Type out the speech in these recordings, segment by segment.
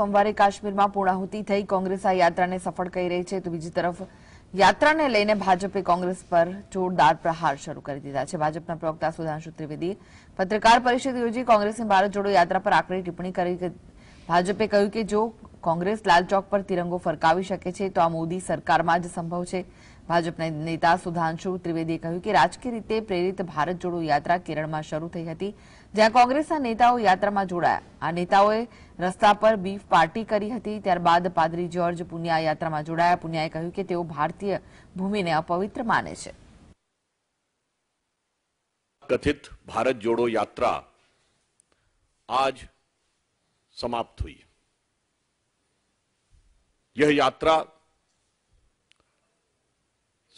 સોમવારે કાશ્મીરમાં પૂર્ણાહુતિ થઈ કોંગ્રેસ આ યાત્રાને સફળ કહી રહી છે તો બીજી તરફ યાત્રાને લઈને ભાજપે કોંગ્રેસ પર જોરદાર પ્રહાર શરૂ કરી દીધા છે ભાજપના પ્રવક્તા સુધાંશુ ત્રિવેદી પત્રકાર પરિષદ યોજી કોંગ્રેસની ભારત જોડો યાત્રા પર આકરી ટિપ્પણી કરી ભાજપે કહ્યું કે જો કોંગ્રેસ લાલ ચોક પર તિરંગો ફરકાવી શકે છે તો આ મોદી સરકારમાં જ સંભવ છે ભાજપના નેતા સુધાંશુ ત્રિવેદીએ કહ્યું કે રાજકીય રીતે પ્રેરિત ભારત જોડો યાત્રા કેરળમાં શરૂ થઈ હતી જ્યાં કોંગ્રેસના નેતાઓ યાત્રામાં જોડાયા આ નેતાઓએ રસ્તા પર બીફ પાર્ટી કરી હતી ત્યારબાદ પાદરી જ્યોર્જ પુનિયા યાત્રામાં જોડાયા પુનિયાએ કહ્યું કે તેઓ ભારતીય ભૂમિને અપવિત્ર માને છે કથિત ભારત જોડો યાત્રા આજ સમાપ્ત हुई यह यात्रा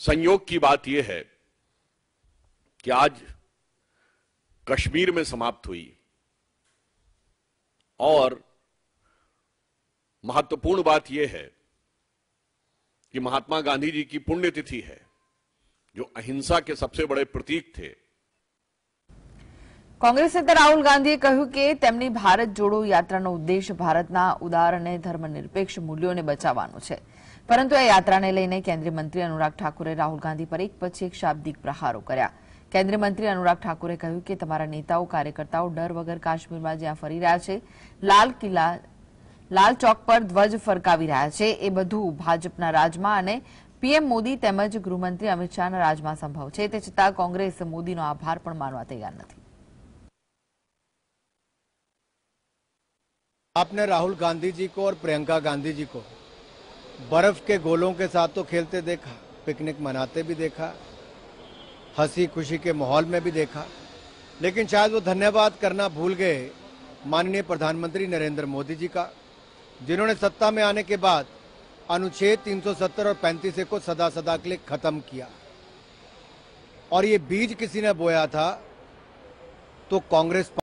संयोग की बात यह है कि आज कश्मीर में समाप्त हुई और महत्वपूर्ण बात यह है कि महात्मा गांधी जी की पुण्यतिथि है जो अहिंसा के सबसे बड़े प्रतीक थे કોંગ્રેસ નેતા રાહુલ ગાંધીએ કહ્યું કે તેમની ભારત જોડો યાત્રાનો ઉદ્દેશ ભારતના ઉદાર અને ધર્મનિરપેક્ષ મૂલ્યોને બચાવવાનો છે પરંતુ આ યાત્રાને લઈને કેન્દ્રીય મંત્રી અનુરાગ ઠાકુરે રાહુલ ગાંધી પર એક પછી એક શાબ્દિક પ્રહારો કર્યા કેન્દ્રીય મંત્રી અનુરાગ ઠાકુરે કહ્યું કે તમારા નેતાઓ કાર્યકર્તાઓ ડર વગર કાશ્મીરમાં જ્યાં ફરી રહ્યા છે લાલ કિલ્લા લાલ ચોક પર ધ્વજ ફરકાવી રહ્યા છે એ બધું ભાજપના રાજમાં અને પીએમ મોદી તેમજ ગૃહમંત્રી અમિત શાહના રાજમાં સંભવ છે તે છતાં કોંગ્રેસ મોદીનો આભાર પણ માનવા તૈયાર નથી आपने राहुल गांधी जी को और प्रियंका गांधी जी को बर्फ के गोलों के साथ तो खेलते देखा पिकनिक मनाते भी देखा हंसी खुशी के माहौल में भी देखा लेकिन शायद वो धन्यवाद करना भूल गए माननीय प्रधानमंत्री नरेंद्र मोदी जी का जिन्होंने सत्ता में आने के बाद अनुच्छेद 370 और पैंतीस को सदा सदा के लिए खत्म किया और ये बीज किसी ने बोया था तो कांग्रेस